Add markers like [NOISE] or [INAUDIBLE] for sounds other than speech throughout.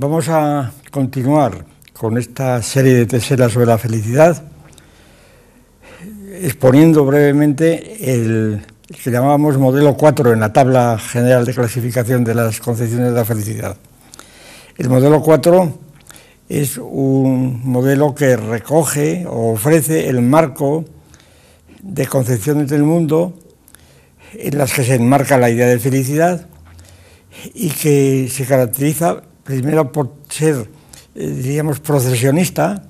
Vamos a continuar con esta serie de teselas sobre la felicidad, exponiendo brevemente el que llamábamos modelo 4 en la tabla general de clasificación de las concepciones de la felicidad. El modelo 4 es un modelo que recoge o ofrece el marco de concepciones del mundo en las que se enmarca la idea de felicidad y que se caracteriza primero por ser, eh, diríamos, procesionista,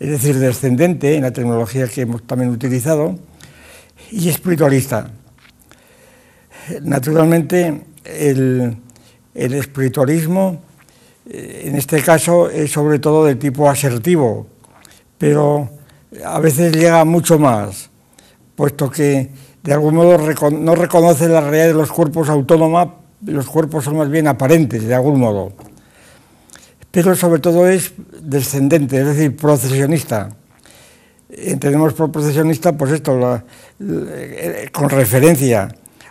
es decir, descendente en la tecnología que hemos también utilizado, y espiritualista. Naturalmente, el, el espiritualismo, eh, en este caso, es sobre todo de tipo asertivo, pero a veces llega mucho más, puesto que de algún modo no reconoce la realidad de los cuerpos autónoma, los cuerpos son más bien aparentes, de algún modo pero sobre todo es descendente, es decir, procesionista. Entendemos por procesionista, pues esto, con referencia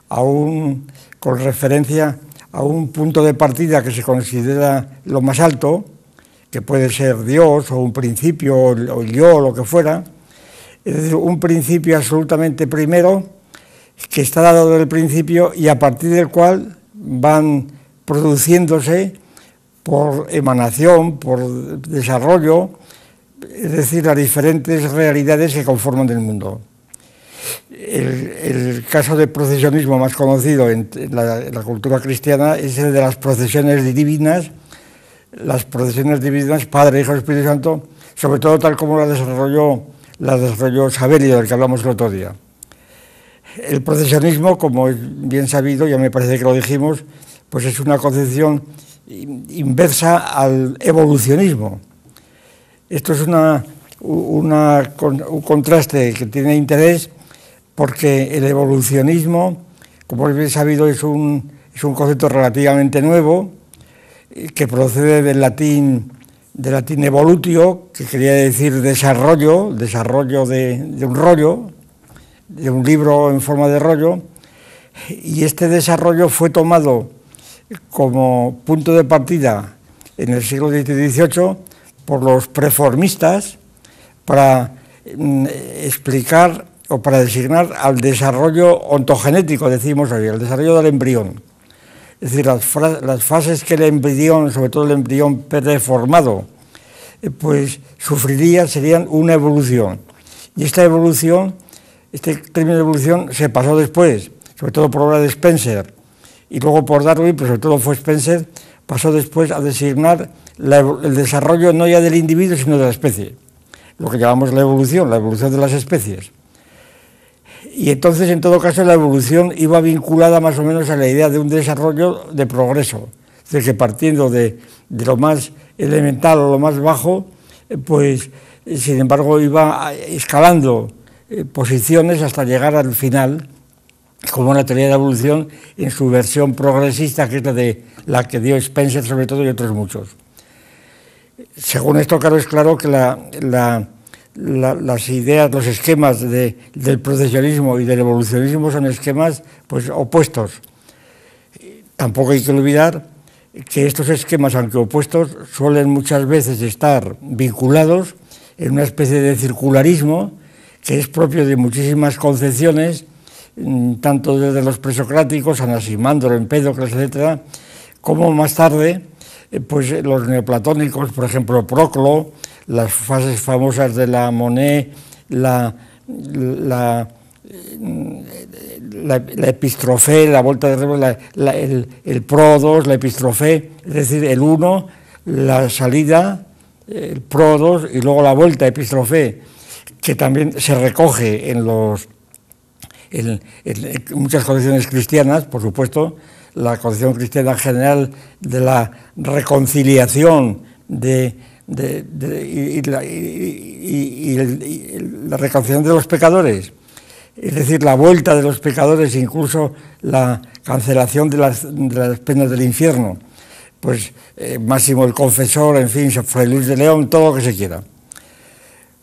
a un, con referencia a un punto de partida que se considera lo más alto, que puede ser Dios o un principio o, yo o lo que fuera, es decir, un principio absolutamente primero que está dado del principio y a partir del cual van produciéndose por emanación, por desarrollo, es decir, las diferentes realidades que conforman el mundo. El, caso de procesionismo más conocido en, la, cultura cristiana es el de las procesiones divinas, las procesiones divinas, Padre, Hijo y Espíritu Santo, sobre todo tal como la desarrolló, la desarrolló del que hablamos el otro día. El procesionismo, como es bien sabido, ya me parece que lo dijimos, pues es una concepción inversa al evolucionismo. Esto es un contraste que tiene interés porque el evolucionismo, como habéis sabido, es un, concepto relativamente nuevo eh, que procede del latín, del latín evolutio, que quería decir desarrollo, desarrollo de, de un rollo, de un libro en forma de rollo, y este desarrollo fue tomado como punto de partida en el siglo XVIII por los preformistas para mm, explicar o para designar al desarrollo ontogenético, decimos hoy, el desarrollo del embrión. Es decir, las, fases que el embrión, sobre todo el embrión preformado, eh, pues sufriría serían una evolución. Y esta evolución, este término de evolución se pasó después, sobre todo por obra de Spencer, y luego por Darwin, pero pues sobre todo fue Spencer, pasó después a designar el desarrollo no ya del individuo, sino de la especie, lo que llamamos la evolución, la evolución de las especies. Y entonces, en todo caso, la evolución iba vinculada más o menos a la idea de un desarrollo de progreso, es decir, que partiendo de, de lo más elemental o lo más bajo, eh, pues, eh, sin embargo, iba eh, escalando posiciones hasta llegar al final, como una teoría de la evolución en su versión progresista, que es la, de, la que dio Spencer sobre todo y otros muchos. Según esto, claro, es claro que las ideas, los esquemas del procesionismo y del evolucionismo son esquemas pues, opuestos. Tampoco hay que olvidar que estos esquemas, aunque opuestos, suelen muchas veces estar vinculados en una especie de circularismo que es propio de muchísimas concepciones Mm, tanto desde los presocráticos, Anaximandro, Empédocles, etc., como más tarde eh, pues los neoplatónicos, por ejemplo, Proclo, las fases famosas de la Monet, la, la, mm, la, la vuelta de remo, el, Prodos, la epístrofe, es decir, el Uno, la salida, el Prodos, y luego la vuelta epístrofe, que también se recoge en los en, muchas condiciones cristianas, por supuesto, la condición cristiana general de la reconciliación de, y, la, reconciliación de los pecadores, es decir, la vuelta de los pecadores, incluso la cancelación de las, penas del infierno, pues eh, Máximo el Confesor, en fin, Fray Luis de León, todo lo que se quiera.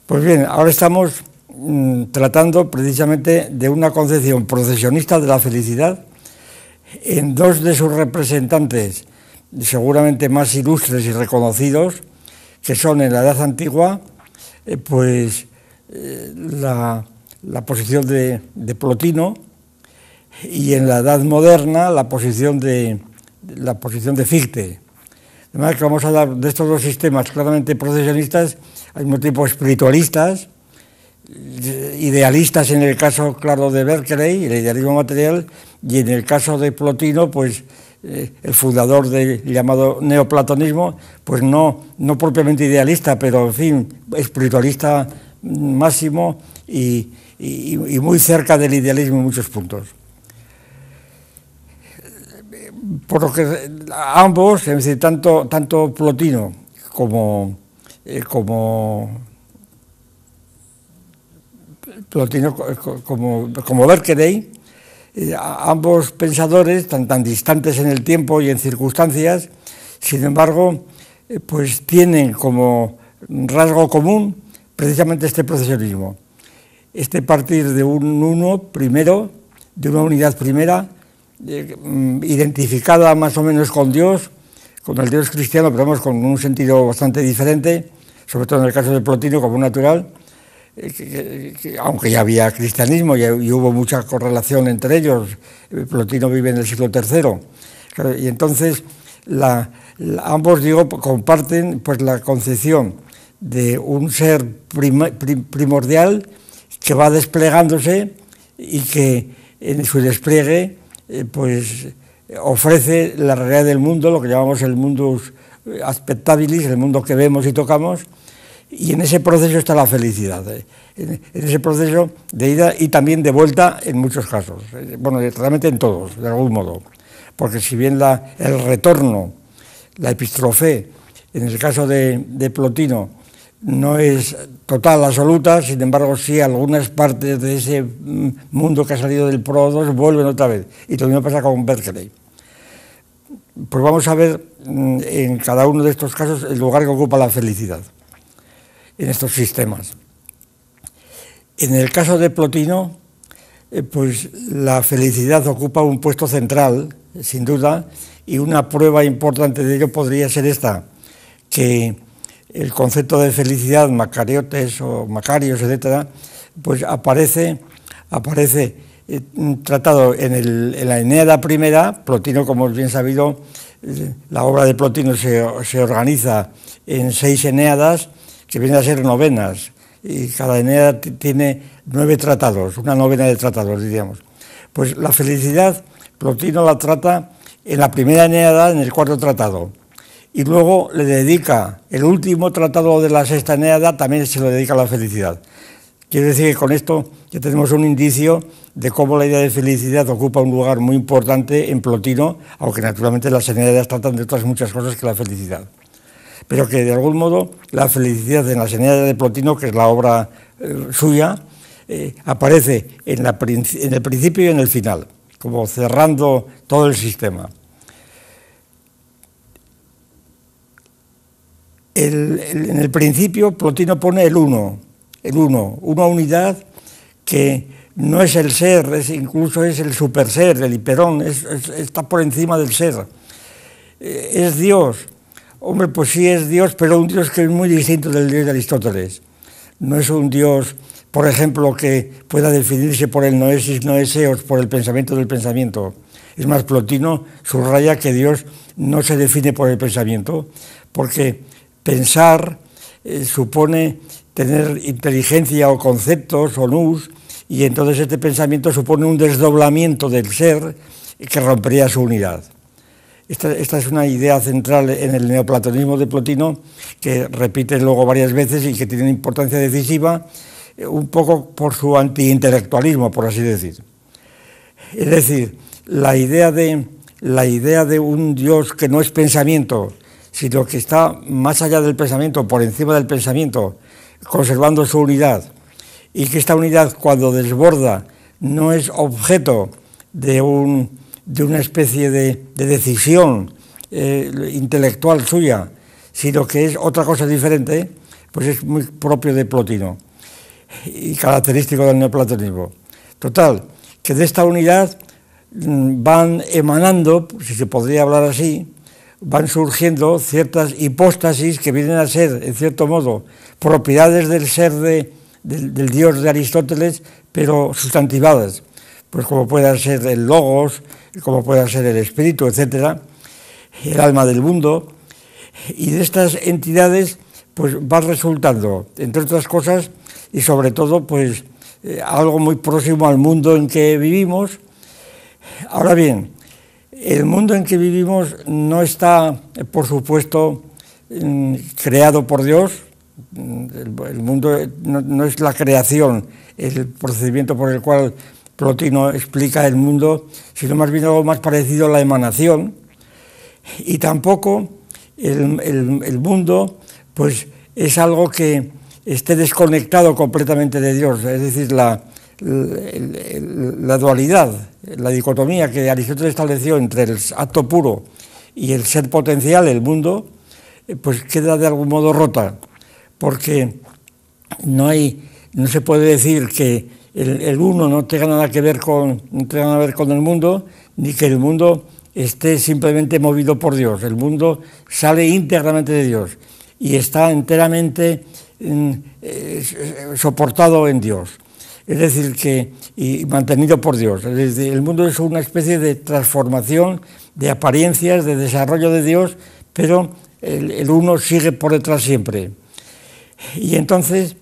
Pues bien, ahora estamos Mm, tratando precisamente de una concepción procesionista de la felicidad en dos de sus representantes, seguramente más ilustres y reconocidos, que son en la Edad Antigua, eh, pues eh, la, posición de, Plotino y en la Edad Moderna la posición de, la posición de Fichte. Además, que vamos a hablar de estos dos sistemas claramente procesionistas, al mismo tiempo espiritualistas, idealistas en el caso, claro, de Berkeley, el idealismo material, y en el caso de Plotino, pues eh, el fundador del llamado neoplatonismo, pues no, no propiamente idealista, pero en fin, espiritualista máximo y, y, muy cerca del idealismo en muchos puntos. Por lo que ambos, tanto, tanto Plotino como, eh, como Plotino, como, como Berkeley, eh, ambos pensadores, tan, tan distantes en el tiempo y en circunstancias, sin embargo, eh, pues tienen como rasgo común precisamente este procesionismo. Este partir de un uno primero, de una unidad primera, eh, mm, identificada más o menos con Dios, con el Dios cristiano, pero con un sentido bastante diferente, sobre todo en el caso de Plotino como un natural, eh, aunque ya había cristianismo y, hubo mucha correlación entre ellos, eh, Plotino vive en el siglo III, y entonces ambos digo, comparten pues, la concepción de un ser primordial que va desplegándose y que en su despliegue eh, pues, ofrece la realidad del mundo, lo que llamamos el mundo aspectabilis, el mundo que vemos y tocamos, y en ese proceso está la felicidad, ¿eh? en, ese proceso de ida y también de vuelta en muchos casos, ¿eh? bueno, realmente en todos, de algún modo, porque si bien la, el retorno, la epístrofe, en el caso de, Plotino, no es total, absoluta, sin embargo, sí algunas partes de ese mm, mundo que ha salido del Pro 2 vuelven otra vez, y lo pasa con Berkeley. Pues vamos a ver mm, en cada uno de estos casos el lugar que ocupa la felicidad en estos sistemas. En el caso de Plotino, eh, pues la felicidad ocupa un puesto central, sin duda, y una prueba importante de ello podría ser esta, que el concepto de felicidad, Macariotes o Macarios, etc., pues aparece, aparece eh, tratado en, la Eneada primera, Plotino, como es bien sabido, eh, la obra de Plotino se, se organiza en seis Eneadas, que vienen a ser novenas, y cada eneada tiene nueve tratados, una novena de tratados, diríamos. Pues la felicidad, Plotino la trata en la primera eneada, en el cuarto tratado, y luego le dedica el último tratado de la sexta eneada, también se lo dedica a la felicidad. Quiero decir que con esto ya tenemos un indicio de cómo la idea de felicidad ocupa un lugar muy importante en Plotino, aunque naturalmente las eneadas tratan de otras muchas cosas que la felicidad pero que de algún modo la felicidad en la señal de Plotino, que es la obra eh, suya, eh, aparece en, el principio y en el final, como cerrando todo el sistema. en el principio Plotino pone el uno, el uno, una unidad que no es el ser, incluso es el superser, el hiperón, está por encima del ser. Eh, es Dios Hombre, pues sí es Dios, pero un Dios que es muy distinto del Dios de Aristóteles. No es un Dios, por ejemplo, que pueda definirse por el noesis noeseos, por el pensamiento del pensamiento. Es más, Plotino subraya que Dios no se define por el pensamiento, porque pensar eh, supone tener inteligencia o conceptos o nous, y entonces este pensamiento supone un desdoblamiento del ser que rompería su unidad. Esta, es una idea central en el neoplatonismo de Plotino, que repite luego varias veces y que tiene importancia decisiva, eh, un poco por su antiintelectualismo, por así decir. Es decir, la idea, de, la idea de un Dios que no es pensamiento, sino que está más allá del pensamiento, por encima del pensamiento, conservando su unidad, y que esta unidad cuando desborda no es objeto de un de una especie de, decisión eh, intelectual suya, sino que es otra cosa diferente, pues es muy propio de Plotino y característico del neoplatonismo. Total, que de esta unidad mm, van emanando, si se podría hablar así, van surgiendo ciertas hipóstasis que vienen a ser, en cierto modo, propiedades del ser de, del dios de Aristóteles, pero sustantivadas pues como pueda ser el logos, como pueda ser el espíritu, etcétera, el alma del mundo, y de estas entidades pues va resultando, entre otras cosas, y sobre todo pues eh, algo muy próximo al mundo en que vivimos. Ahora bien, el mundo en que vivimos no está, por supuesto, mm, creado por Dios. Mm, el mundo eh, no, no es la creación, el procedimiento por el cual Plotino explica el mundo, sino más bien algo más parecido a la emanación, y tampoco el, mundo pues, es algo que esté desconectado completamente de Dios, es decir, la, la, dualidad, la dicotomía que Aristóteles estableció entre el acto puro y el ser potencial, el mundo, pues queda de algún modo rota, porque no, hay, no se puede decir que el, uno no tenga nada que ver con, ver con el mundo, ni que el mundo esté simplemente movido por Dios. El mundo sale íntegramente de Dios y está enteramente mm, eh, soportado en Dios. Es decir, que y mantenido por Dios. el mundo es una especie de transformación de apariencias, de desarrollo de Dios, pero el, el uno sigue por detrás siempre. Y entonces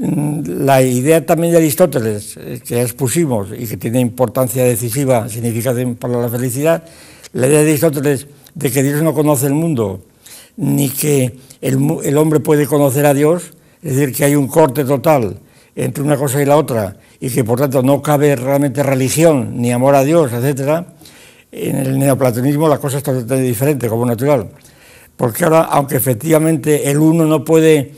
la idea también de Aristóteles, eh, que expusimos y que tiene importancia decisiva, significación para la felicidad, la idea de Aristóteles de que Dios no conoce el mundo, ni que el, hombre puede conocer a Dios, es decir, que hay un corte total entre una cosa y la otra, y que por tanto no cabe realmente religión ni amor a Dios, etc., en el neoplatonismo la cosa está totalmente diferente, como natural. Porque ahora, aunque efectivamente el uno no puede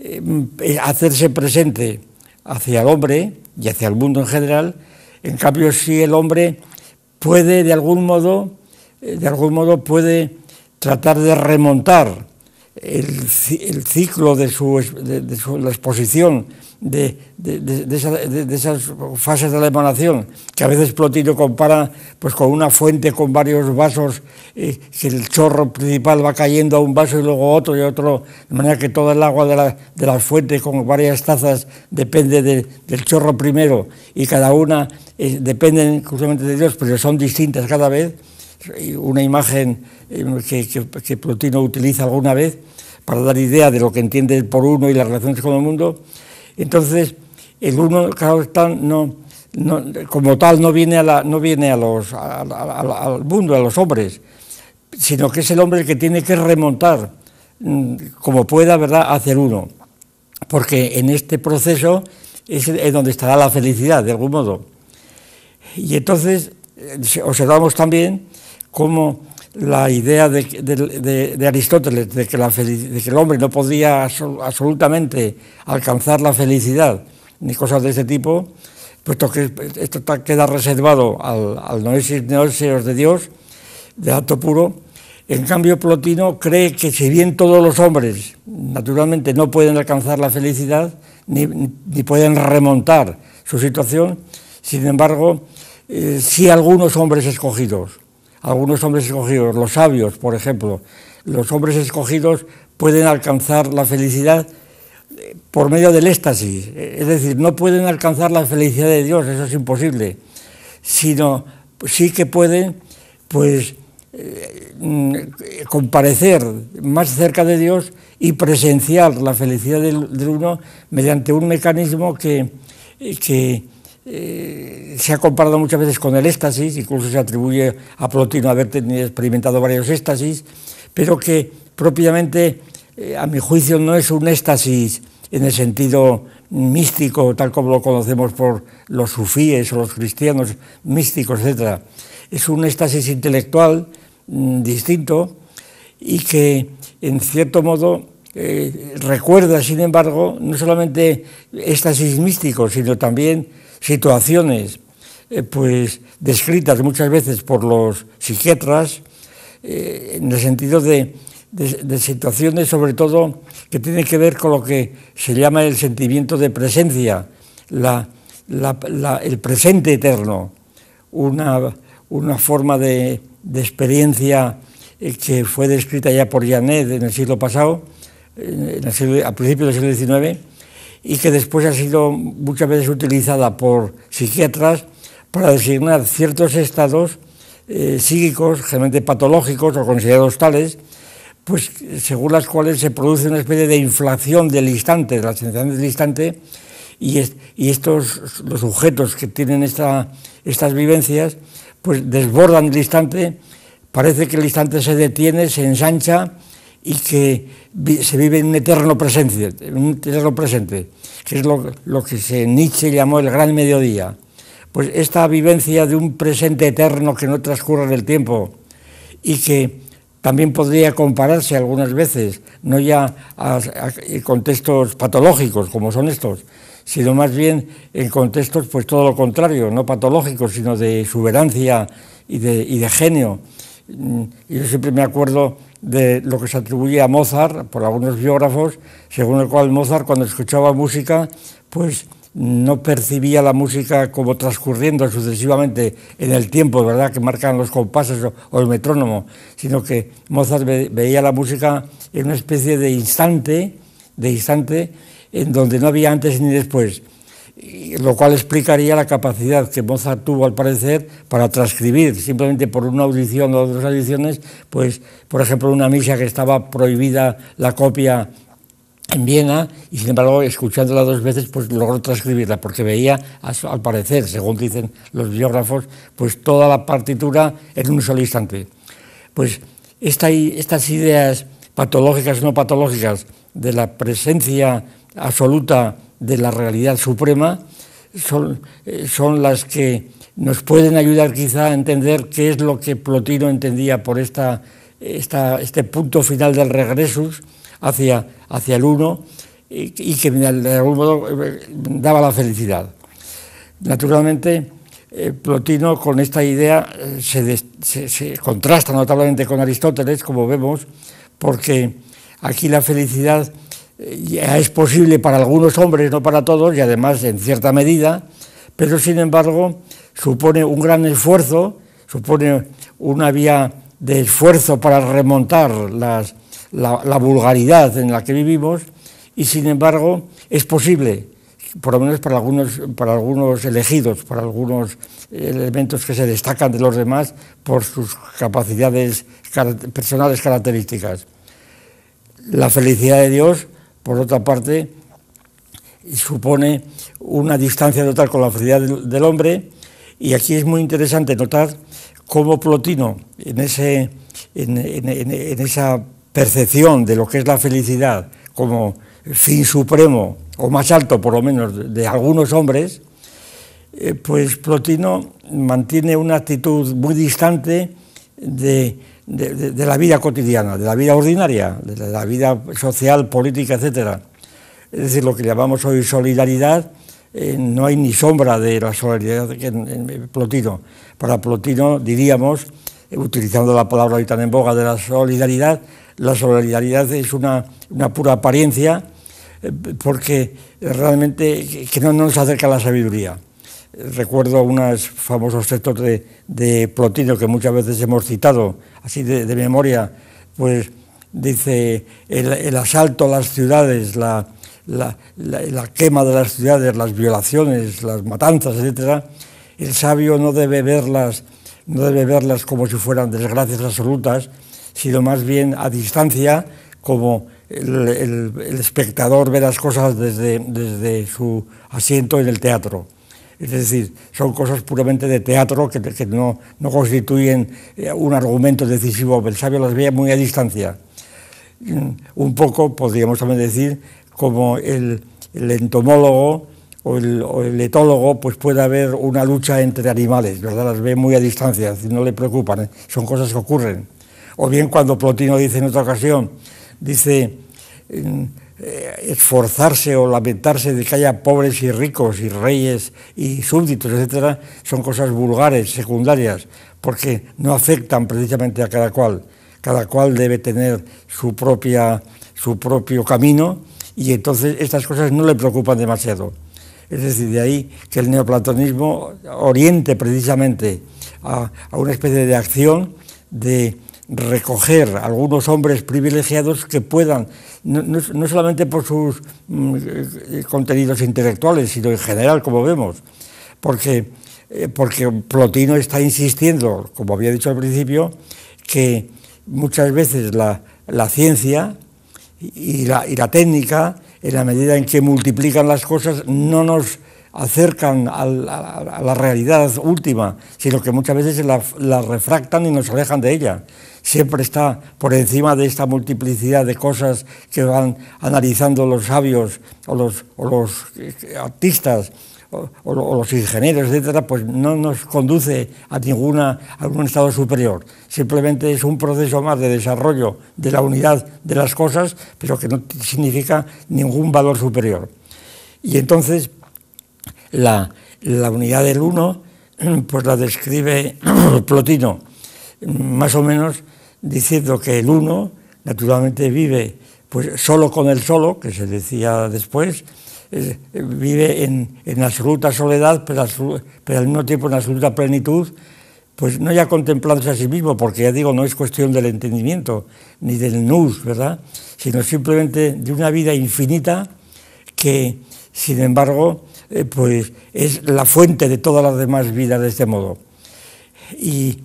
eh, mm, hacerse presente hacia el hombre y hacia el mundo en general. En cambio, si el hombre puede de algún modo, eh, de algún modo puede tratar de remontar el, ciclo de, su, la exposición de, de, de, de, esas fases de la emanación, que a veces Plotino compara pues, con una fuente con varios vasos, ...que el chorro principal va cayendo a un vaso y luego otro y otro, de manera que todo el agua de, la, de las fuentes con varias tazas depende del chorro primero y cada una ...dependen eh, depende justamente de Dios, pero son distintas cada vez. Una imagen eh, que, que, que Plotino utiliza alguna vez para dar idea de lo que entiende por uno y las relaciones con el mundo. Entonces, el uno como tal no viene, no viene al mundo, a los hombres, sino que es el hombre el que tiene que remontar mm, como pueda, ¿verdad?, Hacer uno. Porque en este proceso es donde estará la felicidad, de algún modo. Y entonces eh, observamos también cómo la idea de, Aristóteles de que, el hombre no podía absolutamente alcanzar la felicidad ni cosas de ese tipo, puesto que esto queda reservado al, al noesis de Dios, de acto puro. En cambio, Plotino cree que si bien todos los hombres naturalmente no pueden alcanzar la felicidad, ni, pueden remontar su situación, sin embargo, eh, ...si algunos hombres escogidos algunos hombres escogidos, los sabios, por ejemplo, los hombres escogidos pueden alcanzar la felicidad eh, por medio del éxtasis, eh, es decir, no pueden alcanzar la felicidad de Dios, eso es imposible, sino pues, sí que pueden, pues, eh, mm, comparecer más cerca de Dios y presenciar la felicidad de uno mediante un mecanismo que eh, se ha comparado muchas veces con el éxtasis, incluso se atribuye a Plotino haber tenido, experimentado varios éxtasis, pero que propiamente, eh, a mi juicio, no es un éxtasis en el sentido místico, tal como lo conocemos por los sufíes o los cristianos místicos, etc. Es un éxtasis intelectual mm, distinto y que, en cierto modo, eh, recuerda, sin embargo, no solamente éxtasis místicos, sino también situaciones eh, pues descritas muchas veces por los psiquiatras eh, en el sentido de, situaciones sobre todo que tienen que ver con lo que se llama el sentimiento de presencia, el presente eterno, una, forma de, experiencia eh, que fue descrita ya por Janet en el siglo pasado, a principios del siglo XIX, y que después ha sido muchas veces utilizada por psiquiatras para designar ciertos estados eh, psíquicos, generalmente patológicos o considerados tales, pues según las cuales se produce una especie de inflación del instante, de la sensación del instante, y, estos, los sujetos que tienen estas vivencias, pues desbordan el instante, parece que el instante se detiene, se ensancha, y que se vive en un eterno presente, en un eterno presente que es lo, que se Nietzsche llamó el gran mediodía. Pues esta vivencia de un presente eterno que no transcurre en el tiempo y que también podría compararse algunas veces, no ya a, contextos patológicos como son estos, sino más bien en contextos pues todo lo contrario, no patológicos, sino de exuberancia y de, y de genio yo siempre me acuerdo de lo que se atribuye a Mozart por algunos biógrafos, según el cual Mozart cuando escuchaba música, pues no percibía la música como transcurriendo sucesivamente en el tiempo, ¿verdad?, que marcan los compases o, el metrónomo, sino que Mozart veía la música en una especie de instante, de instante, en donde no había antes ni después lo cual explicaría la capacidad que Mozart tuvo al parecer para transcribir simplemente por una audición o dos audiciones, pues por ejemplo una misa que estaba prohibida la copia en Viena y sin embargo escuchándola dos veces pues logró transcribirla porque veía al parecer, según dicen los biógrafos, pues toda la partitura en un solo instante. Pues estas ideas patológicas no patológicas de la presencia absoluta de la realidad suprema son, eh, son las que nos pueden ayudar quizá a entender qué es lo que Plotino entendía por esta, este punto final del regresus hacia, hacia el uno y, que de algún modo eh, daba la felicidad. Naturalmente, eh, Plotino con esta idea se, contrasta notablemente con Aristóteles, como vemos, porque aquí la felicidad eh, es posible para algunos hombres, no para todos, y además en cierta medida, pero sin embargo supone un gran esfuerzo, supone una vía de esfuerzo para remontar la, la, vulgaridad en la que vivimos, y sin embargo es posible, por lo menos para algunos, para algunos elegidos, para algunos eh, elementos que se destacan de los demás por sus capacidades personales características. La felicidad de Dios por otra parte, supone una distancia total con la felicidad del, hombre. Y aquí es muy interesante notar cómo Plotino, en, ese, en, esa percepción de lo que es la felicidad como fin supremo, o más alto por lo menos, de, algunos hombres, eh, pues Plotino mantiene una actitud muy distante de de, la vida cotidiana, de la vida ordinaria, de la vida social, política, etc. Es decir, lo que llamamos hoy solidaridad, eh, no hay ni sombra de la solidaridad que en, Plotino. Para Plotino, diríamos, eh, utilizando la palabra hoy tan en boga de la solidaridad, la solidaridad es una, una pura apariencia eh, porque realmente que no nos acerca a la sabiduría recuerdo unos famosos textos de, Plotino que muchas veces hemos citado, así de, memoria, pues dice el, asalto a las ciudades, la, quema de las ciudades, las violaciones, las matanzas, etc., el sabio no debe verlas, no debe verlas como si fueran desgracias absolutas, sino más bien a distancia, como el, espectador ve las cosas desde su asiento en el teatro. Es decir, son cosas puramente de teatro que, no, constituyen eh, un argumento decisivo. El sabio las ve muy a distancia. Mm, un poco, podríamos también decir, como el, entomólogo o el, etólogo, pues puede haber una lucha entre animales, ¿verdad? Las ve muy a distancia, no le preocupan, ¿eh? son cosas que ocurren. O bien cuando Plotino dice en otra ocasión, dice... Mm, eh, esforzarse o lamentarse de que haya pobres y ricos y reyes y súbditos, etcétera, son cosas vulgares, secundarias, porque no afectan precisamente a cada cual. Cada cual debe tener su, propia, su propio camino y entonces estas cosas no le preocupan demasiado. Es decir, de ahí que el neoplatonismo oriente precisamente a, a una especie de acción de recoger algunos hombres privilegiados que puedan, no, solamente por sus mm, eh, contenidos intelectuales, sino en general, como vemos, porque, eh, porque Plotino está insistiendo, como había dicho al principio, que muchas veces la, ciencia y la, técnica, en la medida en que multiplican las cosas, no nos acercan a la, realidad última, sino que muchas veces la refractan y nos alejan de ella siempre está por encima de esta multiplicidad de cosas que van analizando los sabios o los, eh, artistas o, los ingenieros, etc., pues no nos conduce a ninguna a estado superior. Simplemente es un proceso más de desarrollo de la unidad de las cosas, pero que no significa ningún valor superior. Y entonces la, la unidad del uno, pues la describe [CLEARS THROAT] Plotino, más o menos diciendo que el uno naturalmente vive pues, solo con el solo, que se decía después, vive en, en, absoluta soledad, pero, pero al mismo tiempo en absoluta plenitud, pues no ya contemplándose a sí mismo, porque ya digo, no es cuestión del entendimiento ni del nous, ¿verdad? Sino simplemente de una vida infinita que, sin embargo, eh, pues es la fuente de todas las demás vidas de este modo. Y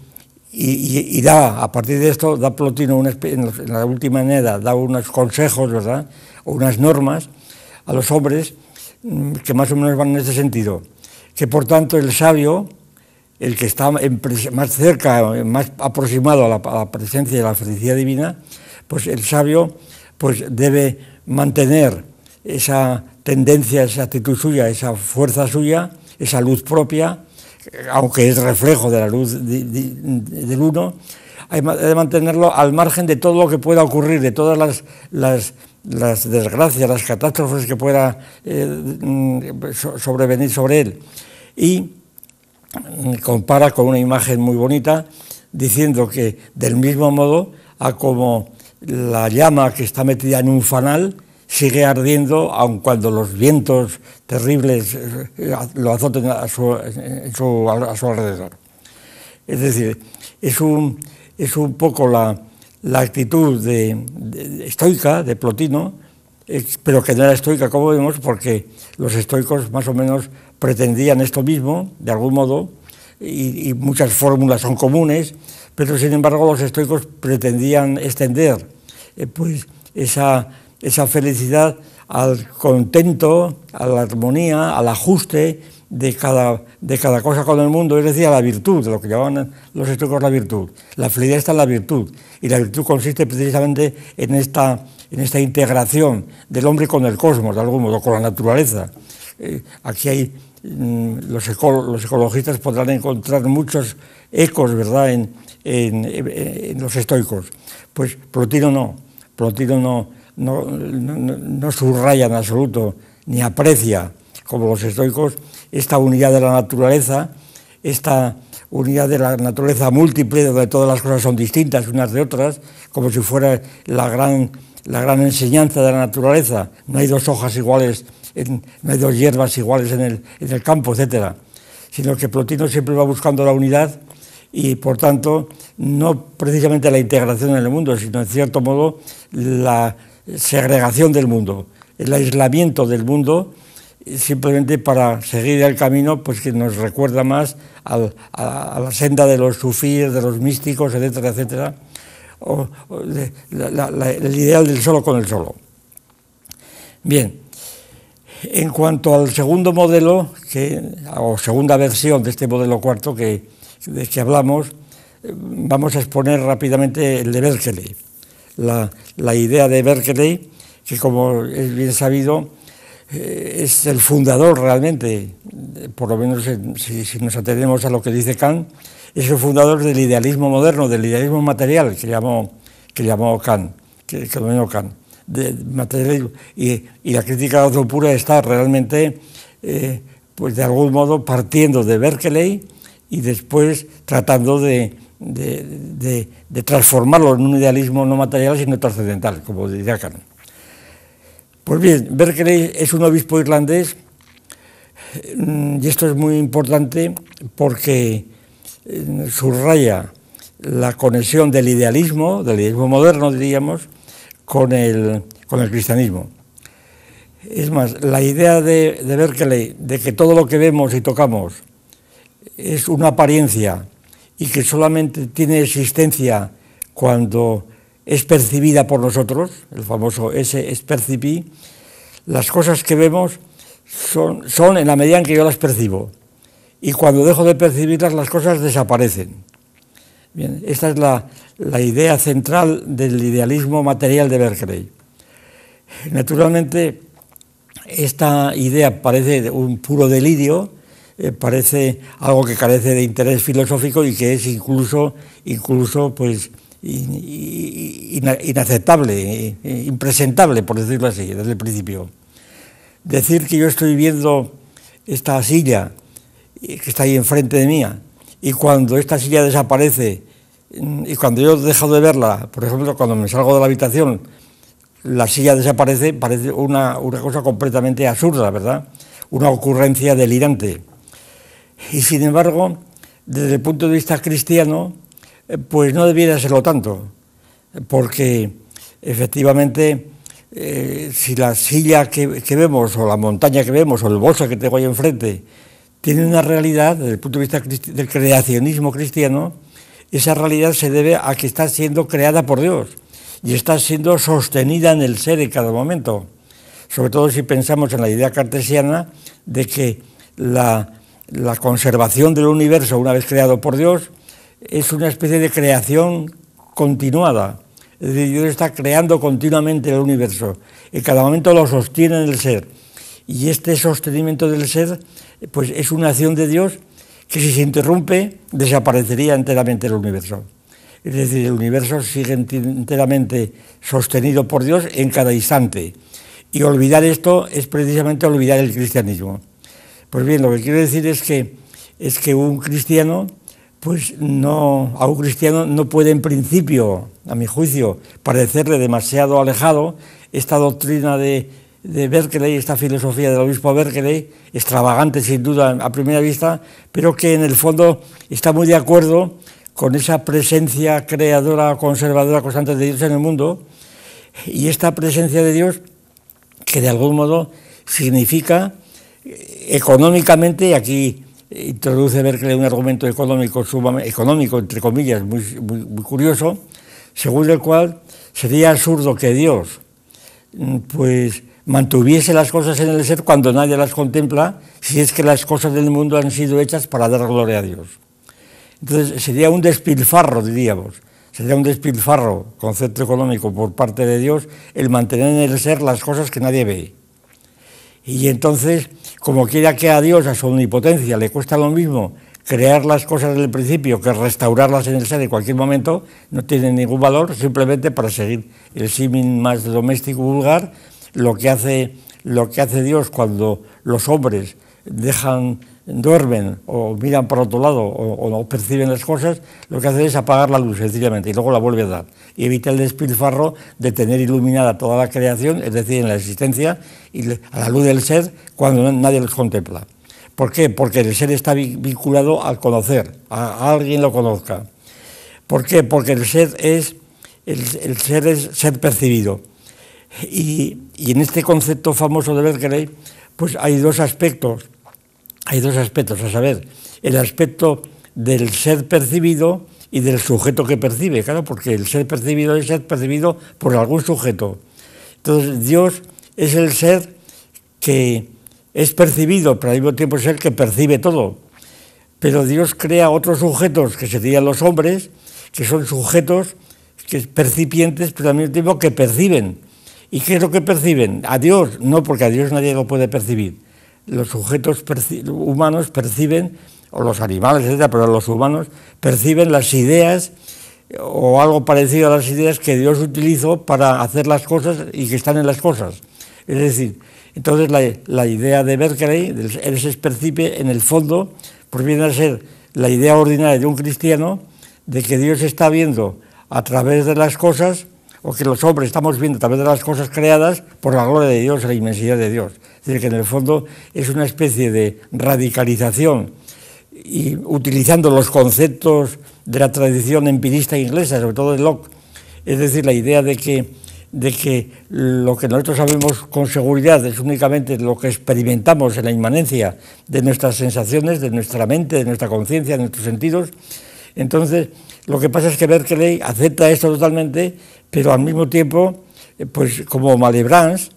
y, da, a partir de esto, da Plotino en la última Eneda, da unos consejos, ¿verdad? O unas normas a los hombres mm, que más o menos van en ese sentido. Que por tanto el sabio, el que está más cerca, más aproximado a la, a la, presencia de la felicidad divina, pues el sabio pues debe mantener esa tendencia, esa actitud suya, esa fuerza suya, esa luz propia, aunque es reflejo de la luz del uno, hay de mantenerlo al margen de todo lo que pueda ocurrir, de todas las, desgracias, las catástrofes que pueda eh, mm, sobrevenir sobre él. Y mm, compara con una imagen muy bonita diciendo que del mismo modo a como la llama que está metida en un fanal, sigue ardiendo, aun cuando los vientos terribles eh, lo azoten a su, alrededor. Es decir, es un, es un poco la, actitud de, estoica de Plotino, pero que no era estoica, como vemos, porque los estoicos más o menos pretendían esto mismo, de algún modo, y, muchas fórmulas son comunes, pero sin embargo los estoicos pretendían extender eh, pues, esa, esa felicidad al contento, a la armonía, al ajuste de cada, de cada cosa con el mundo, es decir, a la virtud, lo que llamaban los estoicos la virtud. La felicidad está en la virtud, y la virtud consiste precisamente en esta, en esta integración del hombre con el cosmos, de algún modo, con la naturaleza. Eh, aquí hay, mm, los, ecologistas podrán encontrar muchos ecos, ¿verdad?, en, los estoicos. Pues Plotino no, Plotino no no, subraya en absoluto ni aprecia, como los estoicos, esta unidad de la naturaleza, esta unidad de la naturaleza múltiple, donde todas las cosas son distintas unas de otras, como si fuera la gran, la gran enseñanza de la naturaleza. No hay dos hojas iguales, en, no hay dos hierbas iguales en el, en el campo, etc. Sino que Plotino siempre va buscando la unidad y, por tanto, no precisamente la integración en el mundo, sino, en cierto modo, la segregación del mundo, el aislamiento del mundo, simplemente para seguir el camino pues, que nos recuerda más a, la senda de los sufíes, de los místicos, etcétera, etcétera, o, el ideal del solo con el solo. Bien, en cuanto al segundo modelo, o segunda versión de este modelo cuarto que, de que hablamos, eh, vamos a exponer rápidamente el de Berkeley la, la idea de Berkeley, que como es bien sabido, eh, es el fundador realmente, por lo menos si, nos atenemos a lo que dice Kant, es el fundador del idealismo moderno, del idealismo material que llamó, que llamó Kant, que, que dominó Kant. De y, la crítica de la pura está realmente, eh, pues de algún modo, partiendo de Berkeley y después tratando de, de, transformarlo en un idealismo no material sino trascendental, como decía Kant. Pues bien, Berkeley es un obispo irlandés mm, y esto es muy importante porque eh, subraya la conexión del idealismo, del idealismo moderno, diríamos, con el, cristianismo. Es más, la idea de Berkeley de que todo lo que vemos y tocamos es una apariencia y que solamente tiene existencia cuando es percibida por nosotros, el famoso ese es percipi... las cosas que vemos son, son en la medida en que yo las percibo. Y cuando dejo de percibirlas, las cosas desaparecen. Bien, esta es la, la idea central del idealismo material de Berkeley. Naturalmente, esta idea parece un puro delirio, eh, parece algo que carece de interés filosófico y que es incluso, incluso pues, inaceptable, eh, impresentable, por decirlo así, desde el principio. Decir que yo estoy viendo esta silla eh, que está ahí enfrente de mía y cuando esta silla desaparece mm, y cuando yo dejado de verla, por ejemplo, cuando me salgo de la habitación, la silla desaparece, parece una, una cosa completamente absurda, ¿verdad? Una ocurrencia delirante y sin embargo, desde el punto de vista cristiano, eh, pues no debiera serlo tanto, porque efectivamente eh, si la silla que, que, vemos o la montaña que vemos o el bolso que tengo ahí enfrente tiene una realidad desde el punto de vista del creacionismo cristiano, esa realidad se debe a que está siendo creada por Dios y está siendo sostenida en el ser en cada momento, sobre todo si pensamos en la idea cartesiana de que la la conservación del universo una vez creado por Dios es una especie de creación continuada. Es decir, Dios está creando continuamente el universo. En cada momento lo sostiene en el ser. Y este sostenimiento del ser pues, es una acción de Dios que si se interrumpe desaparecería enteramente el universo. Es decir, el universo sigue enteramente sostenido por Dios en cada instante. Y olvidar esto es precisamente olvidar el cristianismo. Pues bien, lo que quiero decir es que, es que un cristiano, pues no, a un cristiano no puede en principio, a mi juicio, parecerle demasiado alejado esta doctrina de, de Berkeley, esta filosofía del obispo Berkeley, extravagante sin duda a primera vista, pero que en el fondo está muy de acuerdo con esa presencia creadora, conservadora, constante de Dios en el mundo, y esta presencia de Dios que de algún modo significa económicamente, aquí eh, introduce Berkeley un argumento económico, económico entre comillas, muy, muy, muy curioso, según el cual sería absurdo que Dios mm, pues mantuviese las cosas en el ser cuando nadie las contempla, si es que las cosas del mundo han sido hechas para dar gloria a Dios. Entonces sería un despilfarro, diríamos, sería un despilfarro, concepto económico por parte de Dios, el mantener en el ser las cosas que nadie ve. Y entonces como quiera que a Dios, a su omnipotencia, le cuesta lo mismo crear las cosas del principio que restaurarlas en el ser en cualquier momento, no tiene ningún valor, simplemente para seguir el símil más doméstico vulgar, lo que hace, lo que hace Dios cuando los hombres dejan duermen o miran por otro lado o, no perciben las cosas, lo que hace es apagar la luz sencillamente y luego la vuelve a dar. Y evita el despilfarro de tener iluminada toda la creación, es decir, en la existencia, y a la luz del ser cuando nadie los contempla. ¿Por qué? Porque el ser está vinculado al conocer, a, alguien lo conozca. ¿Por qué? Porque el ser es, el, ser, es ser percibido. Y, y en este concepto famoso de Berkeley, pues hay dos aspectos hay dos aspectos, a saber, el aspecto del ser percibido y del sujeto que percibe, claro, porque el ser percibido es ser percibido por algún sujeto. Entonces, Dios es el ser que es percibido, pero al mismo tiempo es el que percibe todo. Pero Dios crea otros sujetos, que serían los hombres, que son sujetos que percipientes, pero al mismo tiempo que perciben. ¿Y qué es lo que perciben? A Dios, no, porque a Dios nadie lo puede percibir los sujetos humanos perciben, o los animales, etc., pero los humanos perciben las ideas o algo parecido a las ideas que Dios utilizó para hacer las cosas y que están en las cosas. Es decir, entonces la, idea de Berkeley, el es percibe en el fondo, pues viene a ser la idea ordinaria de un cristiano de que Dios está viendo a través de las cosas o que los hombres estamos viendo a través de las cosas creadas por la gloria de Dios, la inmensidad de Dios. Es decir, que en el fondo es una especie de radicalización y utilizando los conceptos de la tradición empirista inglesa, sobre todo de Locke, es decir, la idea de que, de que lo que nosotros sabemos con seguridad es únicamente lo que experimentamos en la inmanencia de nuestras sensaciones, de nuestra mente, de nuestra conciencia, de nuestros sentidos. Entonces, lo que pasa es que Berkeley acepta esto totalmente pero al mismo tiempo, eh, pues como Malebrans,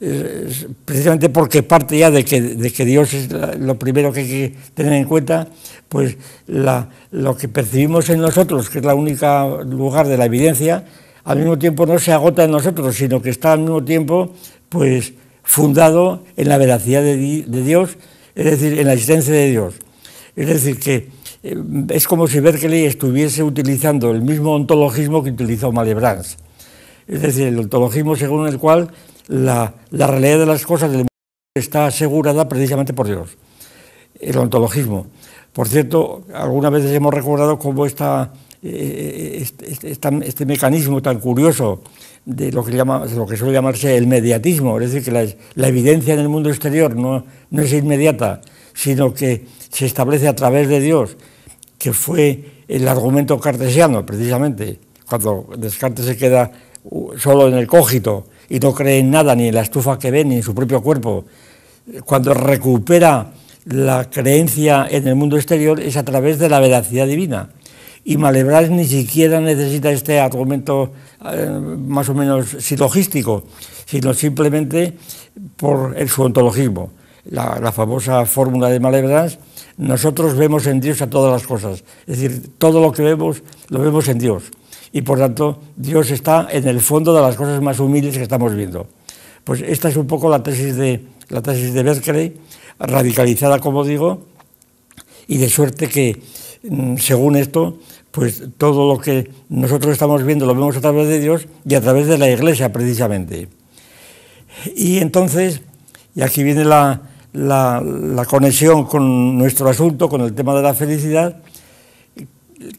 eh, precisamente porque parte ya de que, Dios es lo primero que hay que tener en cuenta, pues lo que percibimos en nosotros, que es la única lugar de la evidencia, al mismo tiempo no se agota en nosotros, sino que está al mismo tiempo pues fundado en la veracidad de, de Dios, es decir, en la existencia de Dios. Es decir, que eh, es como si Berkeley estuviese utilizando el mismo ontologismo que utilizó Malebranche. Es decir, el ontologismo según el cual la, realidad de las cosas del mundo está asegurada precisamente por Dios. El ontologismo. Por cierto, algunas veces hemos recordado cómo eh, eh, este, este, este, mecanismo tan curioso de lo que, suele llamarse el mediatismo, es decir, que la, evidencia en el mundo exterior no es inmediata, sino que se establece a través de Dios que fue el argumento cartesiano, precisamente, cuando Descartes se queda uh, solo en el cógito y no cree en nada, ni en la estufa que ve, ni en su propio cuerpo, cuando recupera la creencia en el mundo exterior es a través de la veracidad divina. Y malebras ni siquiera necesita este argumento eh, más o menos silogístico, sino simplemente por el, su ontologismo. La, famosa fórmula de Malebrás nosotros vemos en Dios a todas las cosas. Es decir, todo lo que vemos lo vemos en Dios. Y por tanto, Dios está en el fondo de las cosas más humildes que estamos viendo. Pues esta es un poco la tesis de, la tesis de Berkeley, radicalizada, como digo, y de suerte que, mm, según esto, pues todo lo que nosotros estamos viendo lo vemos a través de Dios y a través de la Iglesia, precisamente. Y entonces, y aquí viene la, la, conexión con nuestro asunto, con el tema de la felicidad,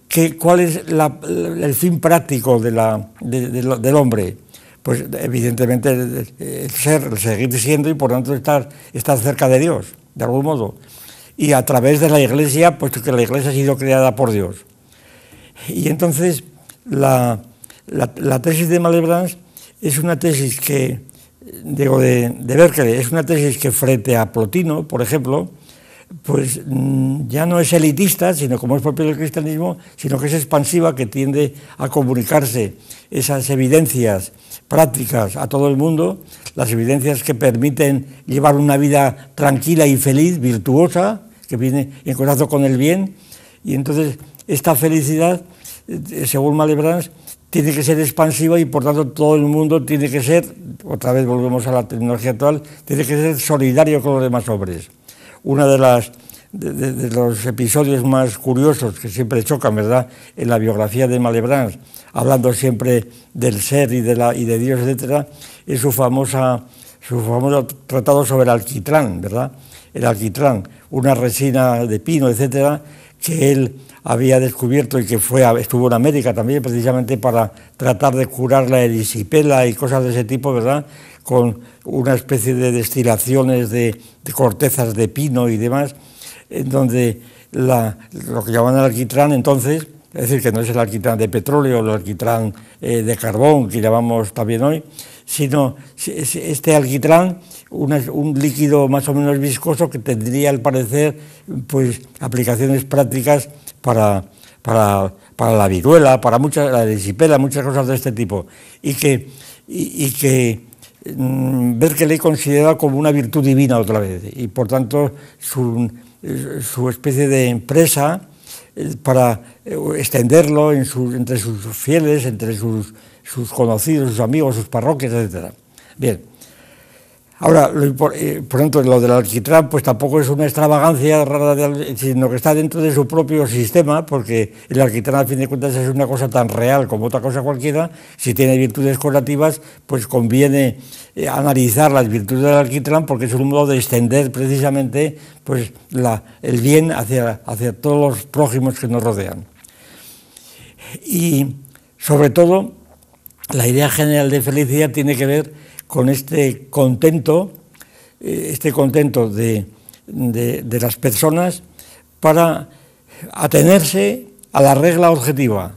que, cuál es el fin práctico de la, del hombre. Pues evidentemente el, ser, el seguir siendo y por tanto estar, estar cerca de Dios, de algún modo. Y a través de la iglesia, puesto que la iglesia ha sido creada por Dios. Y entonces la, la tesis de Malebranche es una tesis que digo, de, de Berkeley, es una tesis que frente a Plotino, por ejemplo, pues mm, ya no es elitista, sino como es propio del cristianismo, sino que es expansiva, que tiende a comunicarse esas evidencias prácticas a todo el mundo, las evidencias que permiten llevar una vida tranquila y feliz, virtuosa, que viene en contacto con el bien, y entonces esta felicidad, eh, según Malebranche tiene que ser expansiva y por tanto todo el mundo tiene que ser, otra vez volvemos a la tecnología actual, tiene que ser solidario con los demás hombres. Uno de los episodios más curiosos que siempre chocan, ¿verdad? En la biografía de Malebranche, hablando siempre del ser y de, la, y de Dios, etcétera, es su famosa su famoso tratado sobre el alquitrán, ¿verdad? El alquitrán, una resina de pino, etcétera, que él había descubierto y que fue estuvo en América también precisamente para tratar de curar la erisipela y cosas de ese tipo, ¿verdad? Con una especie de destilaciones de, cortezas de pino y demás, en donde lo que llamaban el alquitrán entonces, es decir, que no es el alquitrán de petróleo, ...o el alquitrán eh, de carbón que llamamos también hoy, sino este alquitrán, un líquido más o menos viscoso que tendría al parecer pues, aplicaciones prácticas para, la viruela, para la disipela, muchas cosas de este tipo. Y que, y, y que mm, le considera como una virtud divina otra vez, y por tanto su, especie de empresa eh, para eh, extenderlo entre sus fieles, entre sus sus conocidos, sus amigos, sus parroquias, etc. Bien. Ahora, lo, eh, por ejemplo, lo del alquitrán, pues tampoco es una extravagancia rara, sino que está dentro de su propio sistema, porque el alquitrán, a fin de cuentas, es una cosa tan real como otra cosa cualquiera. Si tiene virtudes curativas, pues conviene eh, analizar las virtudes del alquitrán, porque es un modo de extender precisamente pues, el bien hacia, hacia todos los prójimos que nos rodean. Y, sobre todo, la idea general de felicidad tiene que ver con este contento, eh, este contento de, las personas para atenerse a la regla objetiva,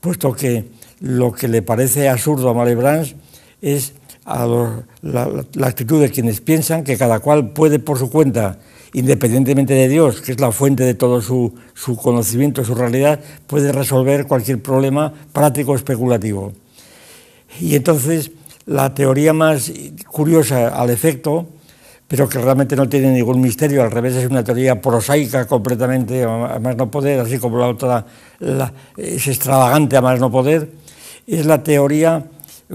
puesto que lo que le parece absurdo a Malebranche es la, actitud de quienes piensan que cada cual puede por su cuenta, independientemente de Dios, que es la fuente de todo su, su conocimiento, su realidad, puede resolver cualquier problema práctico o especulativo. Y entonces la teoría más curiosa al efecto, pero que realmente no tiene ningún misterio, al revés es una teoría prosaica completamente, a más no poder, así como la otra es extravagante a más no poder, es la teoría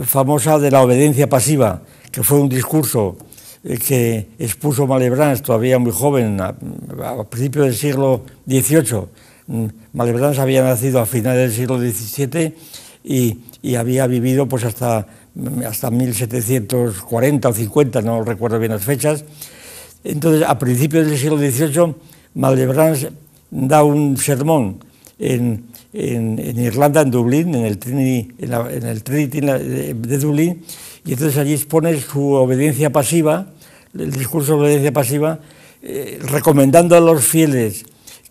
famosa de la obediencia pasiva, que fue un discurso eh, que expuso Malebranche, todavía muy joven, a, principios del siglo XVIII. Mm, Malebranche había nacido a finales del siglo XVII y y había vivido pues hasta, hasta 1740 o 50, no recuerdo bien las fechas. Entonces, a principios del siglo XVIII, Malebranche da un sermón en, Irlanda, en Dublín, en el Trinity, en, de, Dublín, y entonces allí expone su obediencia pasiva, el discurso de obediencia pasiva, eh, recomendando a los fieles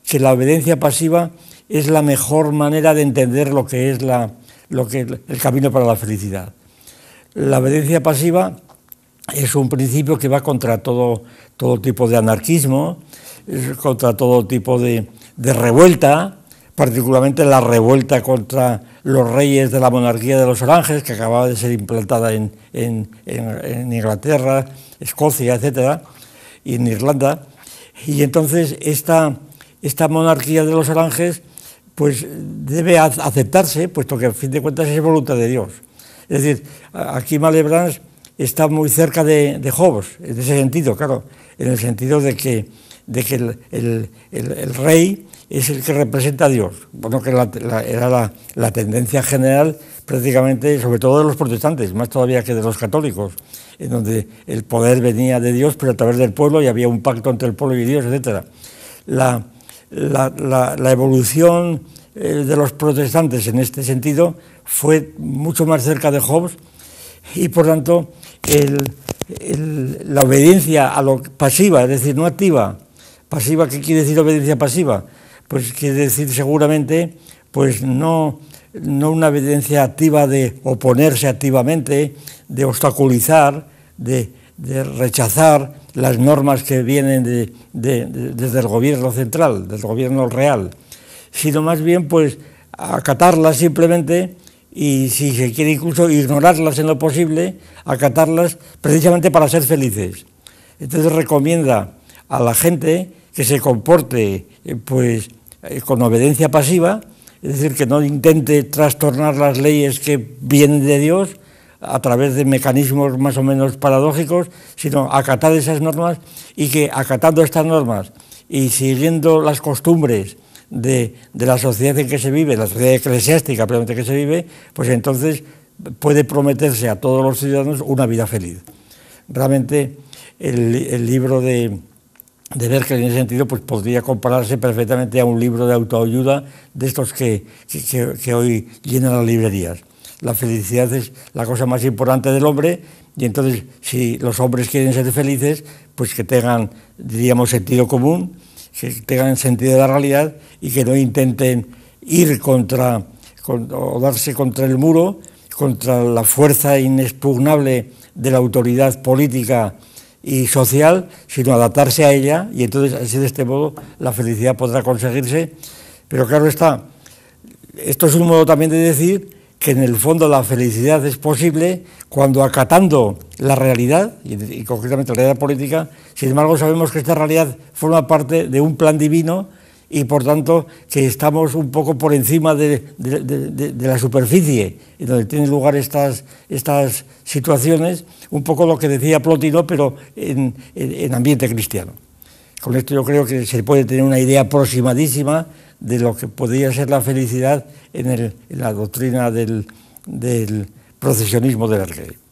que la obediencia pasiva es la mejor manera de entender lo que es la, que, el camino para la felicidad. La obediencia pasiva es un principio que va contra todo, todo tipo de anarquismo, contra todo tipo de, revuelta, particularmente la revuelta contra los reyes de la monarquía de los oranges, que acababa de ser implantada en, Inglaterra, Escocia, etc., y en Irlanda. Y entonces esta, esta monarquía de los oranges pues debe aceptarse, puesto que al fin de cuentas es voluntad de Dios. Es decir, aquí Malebrans está muy cerca de, de en ese sentido, claro, en el sentido de que, de que el, rey es el que representa a Dios. Bueno, que era la, la, tendencia general prácticamente, sobre todo de los protestantes, más todavía que de los católicos, en donde el poder venía de Dios, pero a través del pueblo y había un pacto entre el pueblo y Dios, etc. La, la, evolución eh, de los protestantes en este sentido fue mucho más cerca de Hobbes y por tanto la obediencia a lo pasiva, es decir, no activa. Pasiva, ¿qué quiere decir obediencia pasiva? Pues quiere decir seguramente pues no, una obediencia activa de oponerse activamente, de obstaculizar, de rechazar, las normas que vienen desde el gobierno central, del gobierno real, sino más bien pues acatarlas simplemente y si se quiere incluso ignorarlas en lo posible, acatarlas precisamente para ser felices. Entonces recomienda a la gente que se comporte eh, pues eh, con obediencia pasiva, es decir, que no intente trastornar las leyes que vienen de Dios, a través de mecanismos más o menos paradójicos, sino acatar esas normas y que acatando estas normas y siguiendo las costumbres de, la sociedad en que se vive, la sociedad eclesiástica en que se vive, pues entonces puede prometerse a todos los ciudadanos una vida feliz. Realmente el, libro de, de Berkeley en ese sentido pues podría compararse perfectamente a un libro de autoayuda de estos que, que hoy llenan las librerías la felicidad es la cosa más importante del hombre y entonces si los hombres quieren ser felices, pues que tengan, diríamos, sentido común, que tengan sentido de la realidad y que no intenten ir contra o darse contra el muro, contra la fuerza inexpugnable de la autoridad política y social, sino adaptarse a ella y entonces así de este modo la felicidad podrá conseguirse. Pero claro está, esto es un modo también de decir que en el fondo la felicidad es posible cuando acatando la realidad, y, concretamente la realidad política, sin embargo sabemos que esta realidad forma parte de un plan divino y por tanto que estamos un poco por encima de, la superficie en donde tienen lugar estas, situaciones, un poco lo que decía Plotino, pero en, en ambiente cristiano. Con esto yo creo que se puede tener una idea aproximadísima de lo que podía ser la felicidad en, la doctrina del, procesionismo del rey.